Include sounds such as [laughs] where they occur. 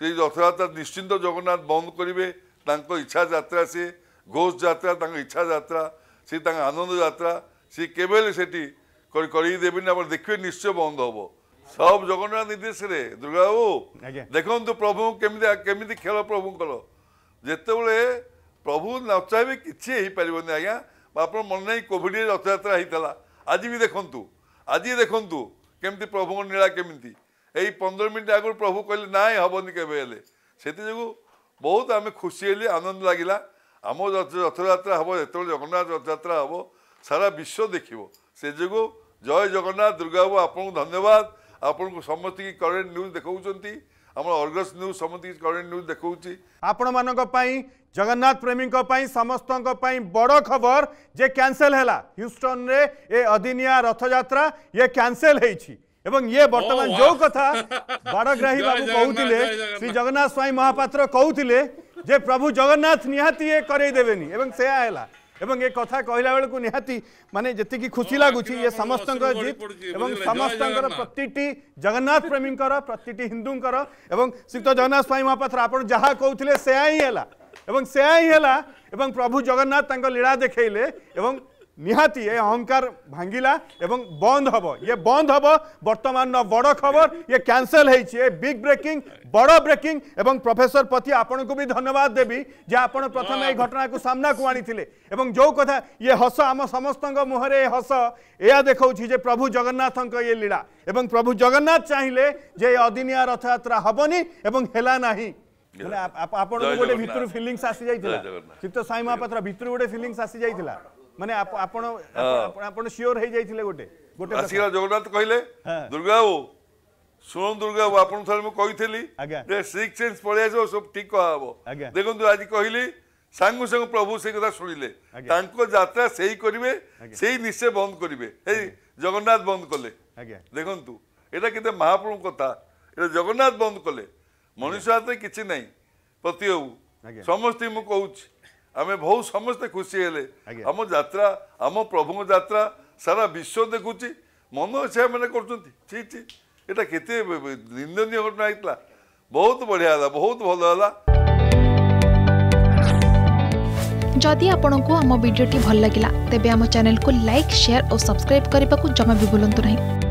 সেই রথযাত্রা নিশ্চিন্ত জগন্নাথ বন্ধ କରିବେ ତାଙ୍କ ଇଚ୍ଛା ଯାତ୍ରା ସିଏ ଘୋଷ ଯାତ୍ରା ତାଙ୍କ ଇଚ୍ଛା ଯାତ୍ରା ସିଏ ତାଙ୍କ ଆନନ୍ଦ ଯାତ୍ରା ସିଏ କେବେ ହେଲେ ସେଠି କରିଦେବେନି ଆପଣ ଦେଖିବେ ନିଶ୍ଚୟ ବନ୍ଦ ହବ ସବ ଜଗନ୍ନାଥ ନିର୍ଦ୍ଦେଶରେ ଦୁର୍ଗା ବାବୁ ଦେଖନ୍ତୁ ପ୍ରଭୁ କେମିତି କେମିତି ଖେଳ ପ୍ରଭୁଙ୍କର ଯେତେବେଳେ ପ୍ରଭୁ ନ ଚାହିଁବେ କିଛି ହେଇପାରିବନି ଆଜ୍ଞା ଆପଣ ମନେ ନାହିଁ କୋଭିଡ଼ରେ ରଥଯାତ୍ରା ହେଇଥିଲା ଆଜି ବି ଦେଖନ୍ତୁ ଆଜି ଦେଖନ୍ତୁ କେମିତି ପ୍ରଭୁଙ୍କ ନୀଳା କେମିତି ଏଇ ପନ୍ଦର ମିନିଟ୍ ଆଗରୁ ପ୍ରଭୁ କହିଲେ ନାଇଁ ହେବନି କେବେ ହେଲେ ସେଥିଯୋଗୁଁ ବହୁତ ଆମେ ଖୁସି ହେଲି ଆନନ୍ଦ ଲାଗିଲା ଆମ ରଥଯାତ୍ରା ହେବ ଯେତେବେଳେ ଜଗନ୍ନାଥ ରଥଯାତ୍ରା ହେବ ସାରା ବିଶ୍ୱ ଦେଖିବ ସେ ଯୋଗୁଁ ଜୟ ଜଗନ୍ନାଥ ଦୁର୍ଗାବାବୁ ଆପଣଙ୍କୁ ଧନ୍ୟବାଦ ଆପଣଙ୍କୁ ସମସ୍ତଙ୍କୁ କରେଣ୍ଟ ନ୍ୟୁଜ୍ ଦେଖାଉଛନ୍ତି ଆମର আমার ନ୍ୟୁଜ୍ ସମସ୍ତଙ୍କୁ କରେଣ୍ଟ ନ୍ୟୁଜ୍ ଦେଖାଉଛି ଆପଣମାନଙ୍କ ପାଇଁ ଜଗନ୍ନାଥ ପ୍ରେମୀଙ୍କ ପାଇଁ ସମସ୍ତଙ୍କ ପାଇଁ ବଡ଼ ଖବର ଯେ হল ହେଲା রে ଏ ଅଦିନିଆ ରଥଯାତ୍ରା ଇଏ ক্যানসেল ହେଇଛି एवं ये वर्तमान जो कथा [laughs] बड़ग्राही बाबू कहते श्री जगन्नाथ स्वाई महापात्र कहते जे प्रभु जगन्नाथ निहाती ये करेदेवेनि से आला एवं ये कथा कहला बेलू निहाती माने जी खुशी लगुच ये समस्त जीत एवं समस्त प्रति जगन्नाथ प्रेमी प्रति हिंदूर एवं तो जगन्नाथ स्वाई महापात्र आप कहते से ही है से ही है प्रभु जगन्नाथ तक लीला देखले নিহাতি এ অহংকার ভাঙ্গিলা এবং বন্ধ হব ইয়ে বন্ধ হব বর্তমান বড় খবর ইয়ে ক্যানসেল হয়েছি এ বিগ ব্রেকিং বড় ব্রেকিং এবং প্রফেসর পতি আপনার বি ধন্যবাদ দেবি যে আপনার প্রথমে এই ঘটনাকে সামনাকু আনিলে এবং যে কথা ইয়ে হস আম সমস্ত মুহরে এ হস এয়া দেখাউছি যে প্রভু জগন্নাথঙ্ক ইয়ে লীলা এবং প্রভু জগন্নাথ চাইলে যে অদিনিয়া রথযাত্রা হবনি এবং হেলা নাহি আপনার গোটে ভিতর ফিলিংস আসি যাই চিত্ত সাই মহাপাত্র ভিতর গোটে ফিলিংস আসি যাই মানে আপন আপন সিওর হই যাইছিলে গোটে গোটে আসিরা জগন্নাথ কইলে দুর্গা বাবু শুনুন দুর্গা বাবু আপন থরে মু কইଥିଲି যে সিক্স সেন্স পড়ে আসো সব ঠিক হব দেখন্তু আজি কইলি সাঙ্গু সাঙ্গু প্রভু সেই কথা শুনিলে তাঙ্ক যাত্রা সেই করিবে সেই নিশ্চয় বন্ধ করিবে এই জগন্নাথ বন্ধ কলে দেখন্তু এটা কেতে মহাপ্রভু কথা এটা জগন্নাথ বন্ধ কলে মনুষ্য হাতে কিছু নাই প্রতি বাবু সমস্ত মু কହୁଛି ଆମେ ବହୁତ ସମସ୍ତେ ଖୁସି ହେଲେ ଆମ ଯାତ୍ରା ଆମ ପ୍ରଭୁଙ୍କ ଯାତ୍ରା ସାରା ବିଶ୍ୱ ଦେଖୁଛି ମନ ସେମାନେ କରୁଛନ୍ତି ଠିକ୍ ଛି ଏଇଟା କେତେ ନିନ୍ଦନୀୟ ଘଟଣା ହେଇଥିଲା ବହୁତ ବଢ଼ିଆ ହେଲା ବହୁତ ଭଲ ହେଲା ଯଦି ଆପଣଙ୍କୁ ଆମ ଭିଡ଼ିଓଟି ଭଲ ଲାଗିଲା ତେବେ ଆମ ଚ୍ୟାନେଲକୁ ଲାଇକ୍ ସେୟାର ଓ ସବସ୍କ୍ରାଇବ୍ କରିବାକୁ ଜମା ବି ଭୁଲନ୍ତୁ ନାହିଁ